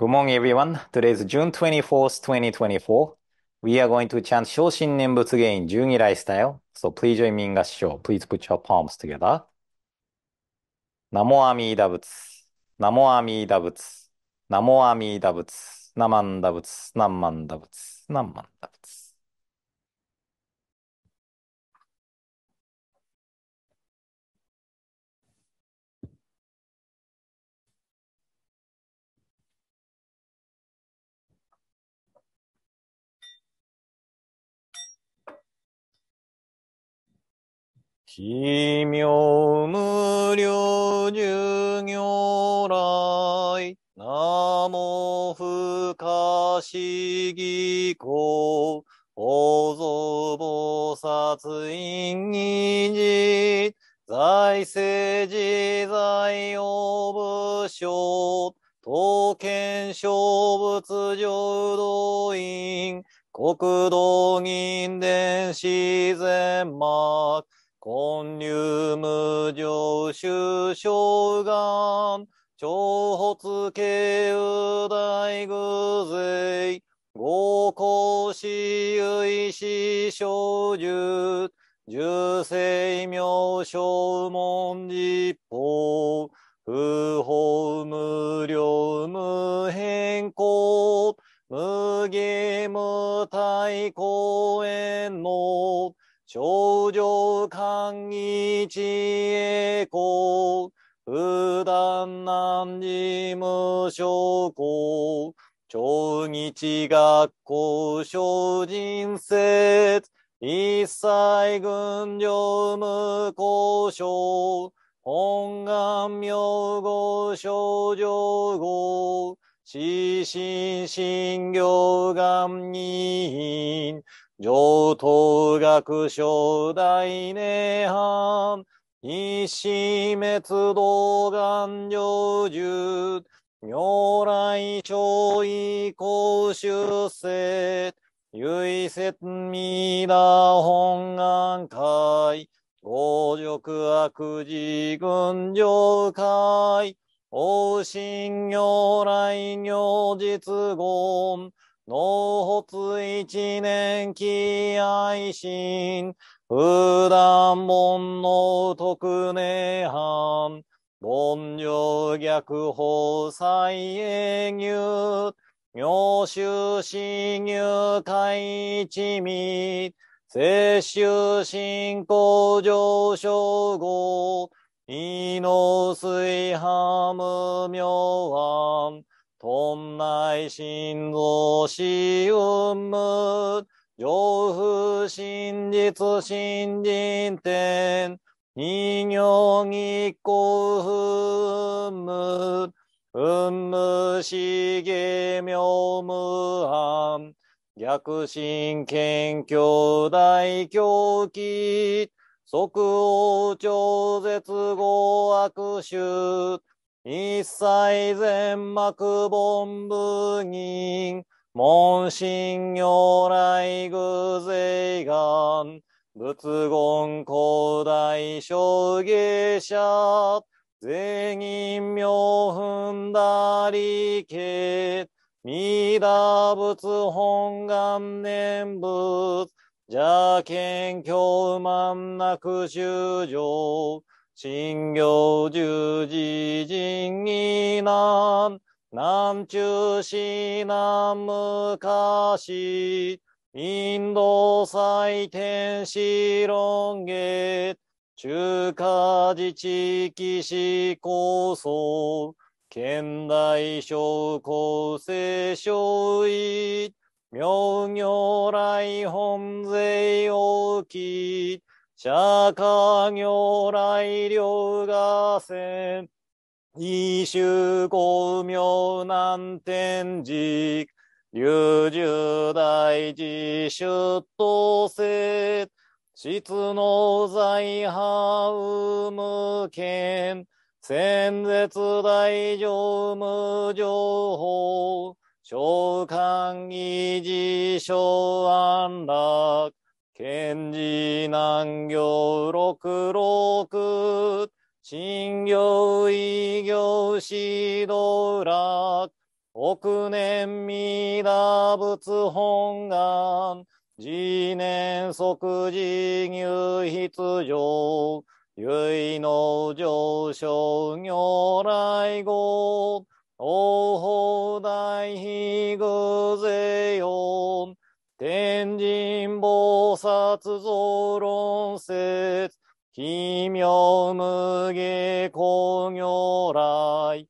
Good morning, everyone. Today is June 24th, 2024. We are going to chant Shoshin Nimbutsu Gain j u o please join me in Gassho. w Please put your palms together. ナモアミーダ i d a Butsu. Namo Amida Butsu. Namo Amida Butsu. 奇妙無量寿如来、なも不可思議公、法蔵菩薩因議事、財政自在を武将、刀剣小物浄土院、国道銀伝自然幕、根入無常修正願、長発慶右大偶税、合公私有師小獣、十世名小門字法、不一学校小人説、一切軍領無交渉、本願名号症状号、死心心行願人、上等学賞大涅槃、一心滅動願成就、如来超異公修正、唯説未だ本願会、王辱悪事群上会、王心如来如実言、納発一年期愛心、普段門の特寧藩、凡情逆法再営入、妙修侵入海一味、摂取信仰上昇後、異の水波無明案、頓内心臓死運無、上風真実新人天、人形にこふむ、うんむしげみょうむはん、逆進研究大狂気、即応超絶語悪臭、一切全幕凡部人、門心如来偶然願、仏言古代将棋者、全員名んだりけ、弥陀仏本願念仏、邪剣教満なく修上、信行十字人義難、南中市南昔、インド祭典シロン中華自治基地構想、県大小構生小位、妙行来本税大き、社家行来両河川、異州公明南天寺、流十大事出頭せ、質の財派無権、戦絶大乗無情報、召喚維持所安楽、賢治難行六六、新行異行指導楽、億年未打仏本願、次年即時入必上、唯の上昇如来語、王法大悲偶勢よ、天神菩薩蔵論説、奇妙無下工如来、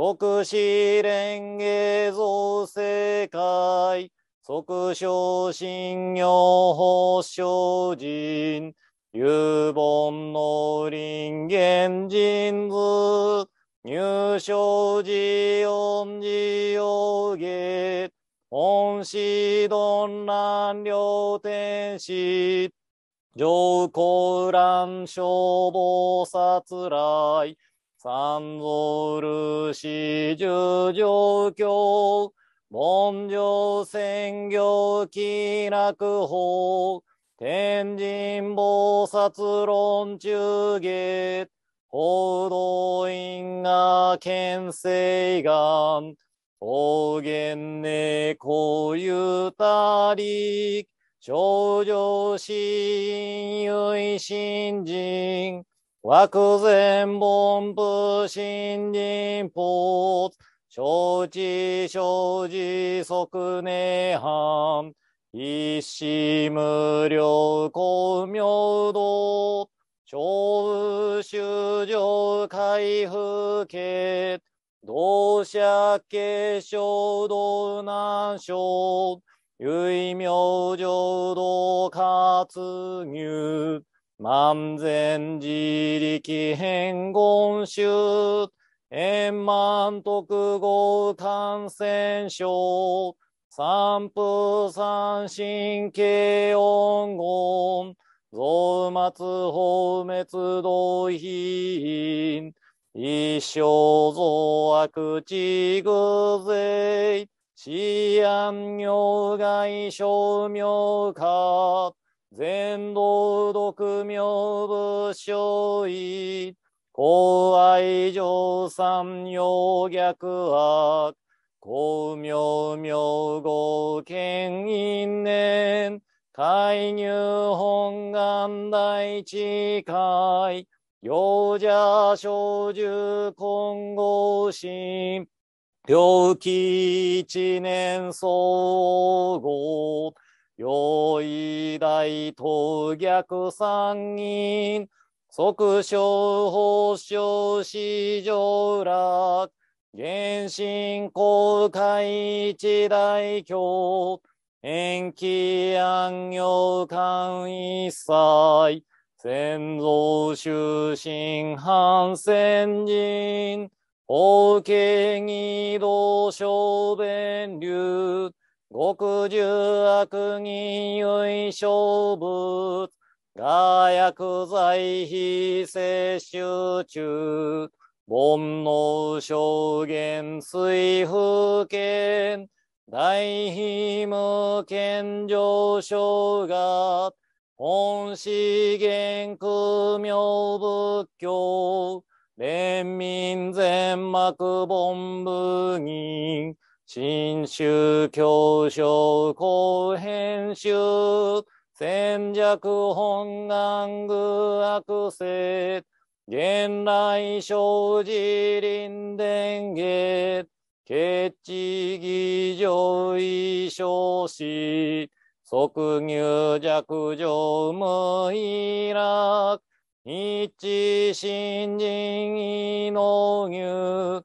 特使連芸造世界、即将信用保証人、有本の林源人図、入賞寺恩寺用芸、本師丼乱両天使、上皇乱消防殺来、三蔵る四十条京、文上専業気楽法、天神菩薩論中下、報道院が県西岸、方言猫ゆたり、少女死因唯新人、惑前本部新人法、承知承知即年半、一心無量公明道、小宇状上回復系、同社継承道南省、唯名上道活入、万全自力変言集、円満徳合感染症、三風三神経音言、増末放滅動品、一生増悪地具税、思案業外症妙化、全道独名武将医、公愛上三要逆悪、公明明号権因年、介入本願大地海、幼者少獣混合心、病気一年総合、用意大東逆三人、即将法将市場楽、原神公開一大教、延期安行官一切、先祖修身反戦人、法家義道小弁流、極十悪人唯勝物、が薬剤非摂取中、煩悩証言水風圏、大非無健上昇が、本資源苦妙仏教、連民全幕本部人、新宗教省後編集、戦略本願具悪性、現来生事林伝下、決知議上異少士即入弱上無依楽、一心人異の入、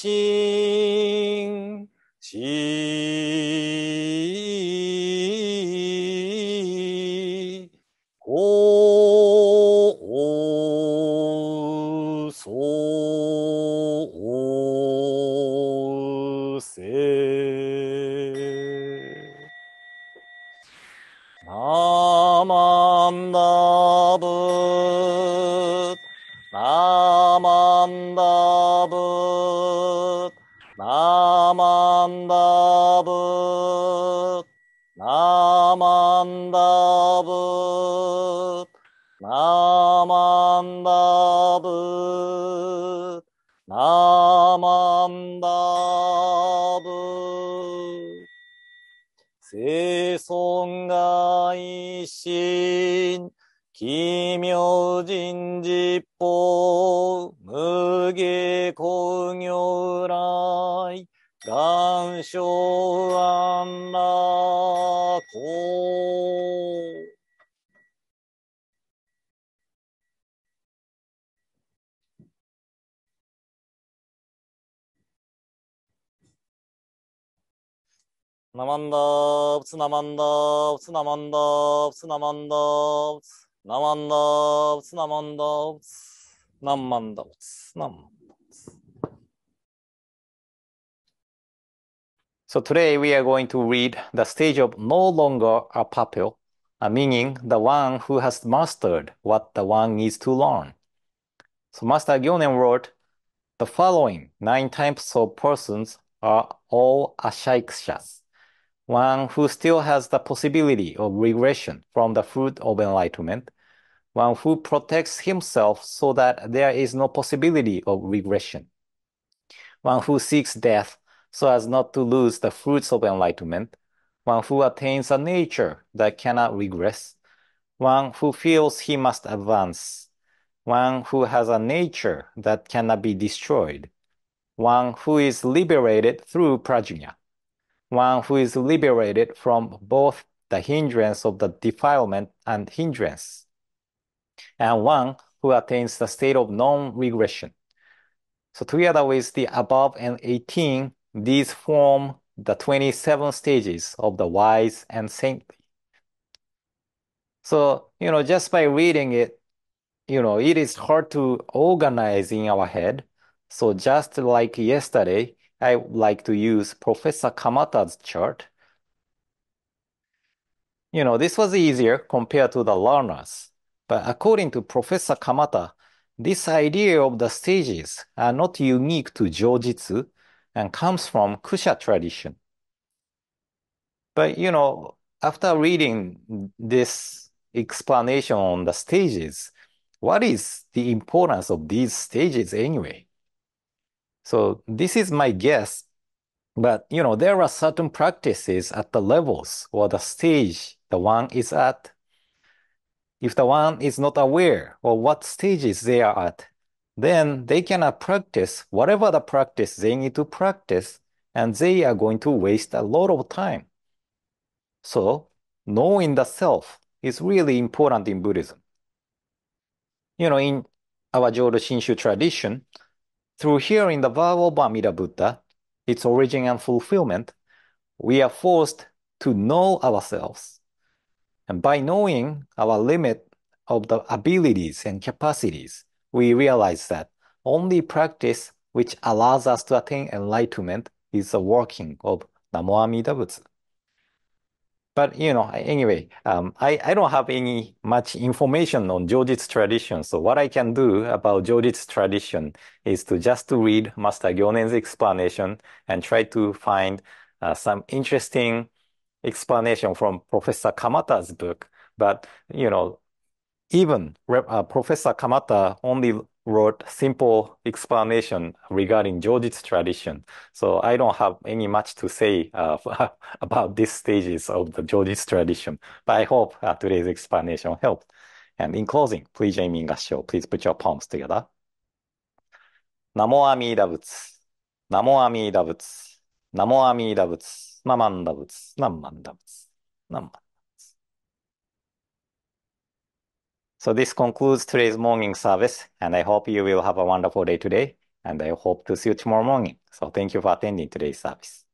心、し、こ、そう、せ、なまんだぶ、生尊が一心、奇妙人実法、無下光如来、願書安楽。ナマンダーブツナマンダーブツナマンダーブツナマンダーブツナマンダーブツナマンダーブツナマンダーブツナマンダーブツ So today we are going to read the stage of no longer a pupil, meaning the one who has mastered what the one needs to learn. So Master Gyonen wrote, the following nine types of persons are all ashikshas one who still has the possibility of regression from the fruit of enlightenment, one who protects himself so that there is no possibility of regression, one who seeks death so as not to lose the fruits of enlightenment, one who attains a nature that cannot regress, one who feels he must advance, one who has a nature that cannot be destroyed, one who is liberated through prajna one who is liberated from both the hindrance of the defilement and hindrance, and one who attains the state of non-regression. So together with the above and 18, these form the 27 stages of the wise and saintly. So, you know, just by reading it, you know, it is hard to organize in our head. So just like yesterday, I like to use Professor Kamata's chart. You know, this was easier compared to the learners. But according to Professor Kamata, this idea of the stages are not unique to Jojutsu and comes from Kusha tradition. But, you know, after reading this explanation on the stages, what is the importance of these stages anyway? So this is my guess. But you know, there are certain practices at the levels or the stage the one is at. If the one is not aware of what stages they are at, then they cannot practice whatever the practice they need to practice, and they are going to waste a lot of time. So knowing the self is really important in Buddhism. You know, in our Jodo Shinshu tradition, through hearing the vow of Amitabha, its origin and fulfillment, we are forced to know ourselves. And by knowing our limit of the abilities and capacities, we realize that only practice which allows us to attain enlightenment is the working of Namo Amida Butsu. But you know, anyway, um, I, I don't have any much information on Jodhis tradition. So what I can do about Jodhis tradition is to just to read Master Gyonen's explanation and try to find uh, some interesting explanation from Professor Kamata's book. But you know, even uh, Professor Kamata only wrote simple explanation regarding Jojutsu tradition. So I don't have any much to say uh, about these stages of the Jojutsu tradition, but I hope uh, today's explanation helped. And in closing, please aim in Gassho, please put your palms together. Namo Amida Butsu, Namo Amida Butsu, Namo Amida Butsu, Namanda Butsu, Namanda Butsu, Namanda. So this concludes today's morning service, and I hope you will have a wonderful day today, and I hope to see you tomorrow morning. So thank you for attending today's service.